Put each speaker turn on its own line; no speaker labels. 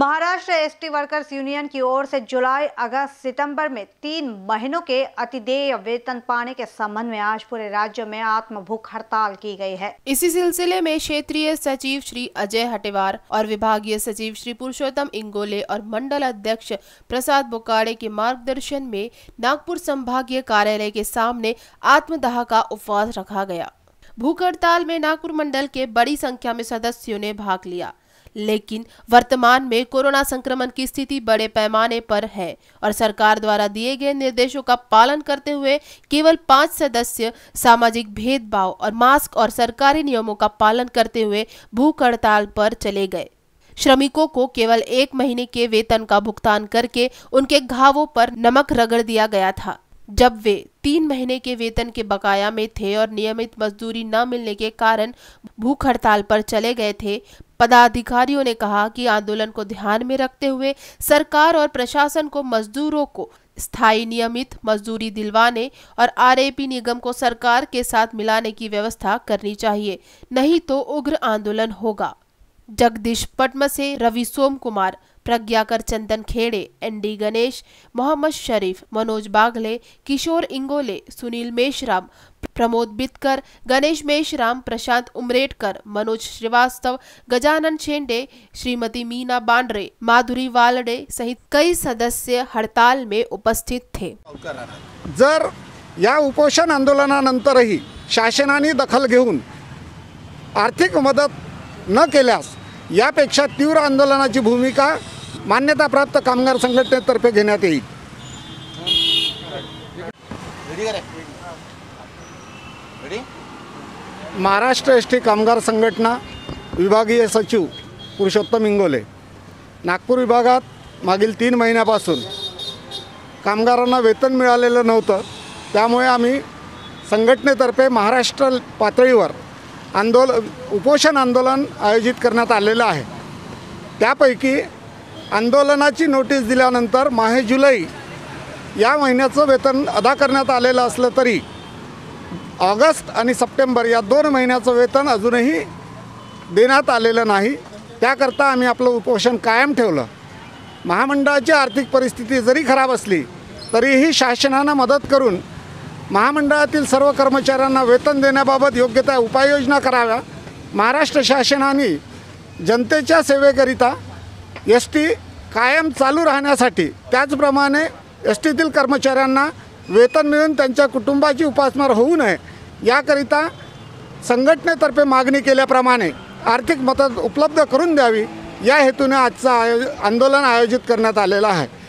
Maharashtra
ST workers union की ओर से जुलाई अगस्त सितंबर में तीन महीनों के अतिदेय वेतन पाने के संबंध में आज पूरे राज्य में आत्म भूख हड़ताल की गई है
इसी सिलसिले में क्षेत्रीय सचिव श्री अजय हटेवार और विभागीय सचिव श्री पुरुषोत्तम इंगोले और मंडल अध्यक्ष प्रसाद बोकाड़े के मार्गदर्शन में नागपुर संभागीय कार्यालय के सामने आत्मदाह का उपवास रखा गया भूख हड़ताल में नागपुर मंडल के बड़ी संख्या में सदस्यों ने भाग लिया लेकिन वर्तमान में कोरोना संक्रमण की स्थिति बड़े पैमाने पर है और सरकार द्वारा दिए गए निर्देशों का पालन करते हुए केवल पांच सदस्य सामाजिक भेदभाव और मास्क और सरकारी नियमों का पालन करते हुए भूख हड़ताल पर चले गए श्रमिकों को केवल एक महीने के वेतन का भुगतान करके उनके घावों पर नमक रगड़ दिया गया था जब वे तीन महीने के वेतन के बकाया में थे और नियमित मजदूरी न मिलने के कारण भूख हड़ताल पर चले गए थे पदाधिकारियों ने कहा कि आंदोलन को ध्यान में रखते हुए सरकार और प्रशासन को मजदूरों को स्थायी नियमित मजदूरी दिलवाने और आरएपी निगम को सरकार के साथ मिलाने की व्यवस्था करनी चाहिए नहीं तो उग्र आंदोलन होगा जगदीश पटमसे रवि सोम कुमार प्रज्ञाकर चंदन खेड़े एनडी गणेश मोहम्मद शरीफ मनोज बाघले किशोर इंगोले सुनील मेशराम प्रमोद बितकर गणेश मेशराम प्रशांत उमरेटकर मनोज श्रीवास्तव गजानन शेंडे श्रीमती मीना बांड्रे माधुरी वालडे सहित कई सदस्य हड़ताल में उपस्थित थे
जर या उपोषण आंदोलनानंतरही शासना दखल घेन आर्थिक मदद न केल्यास यापेक्षा तीव्र आंदोलनाची भूमिका मान्यताप्राप्त कामगार संघटनेतर्फे घेण्यात येईल महाराष्ट्र एस टी कामगार संघटना विभागीय सचिव पुरुषोत्तम इंगोले नागपूर विभागात मागील तीन महिन्यापासून कामगारांना वेतन मिळालेलं नव्हतं त्यामुळे आम्ही संघटनेतर्फे महाराष्ट्र पातळीवर आंदोल उपोषण आंदोलन आयोजित करण्यात आलेलं आहे त्यापैकी आंदोलनाची नोटीस दिल्यानंतर माहे जुलै या महिन्याचं वेतन अदा करण्यात आलेलं असलं तरी ऑगस्ट आणि सप्टेंबर या दोन महिन्याचं वेतन अजूनही देण्यात आलेलं नाही त्याकरता आम्ही आपलं उपोषण कायम ठेवलं महामंडळाची आर्थिक परिस्थिती जरी खराब असली तरीही शासनानं मदत करून महामंडळातील सर्व कर्मचाऱ्यांना वेतन देण्याबाबत योग्य त्या उपाययोजना कराव्या महाराष्ट्र शासनाने जनतेच्या सेवेकरिता एस टी कायम चालू राहण्यासाठी त्याचप्रमाणे एस टीतील कर्मचाऱ्यांना वेतन मिळून त्यांच्या कुटुंबाची उपासमार होऊ नये याकरिता संघटनेतर्फे मागणी केल्याप्रमाणे आर्थिक मदत उपलब्ध करून द्यावी या हेतूने आजचं आयोज आंदोलन आयोजित करण्यात आलेलं आहे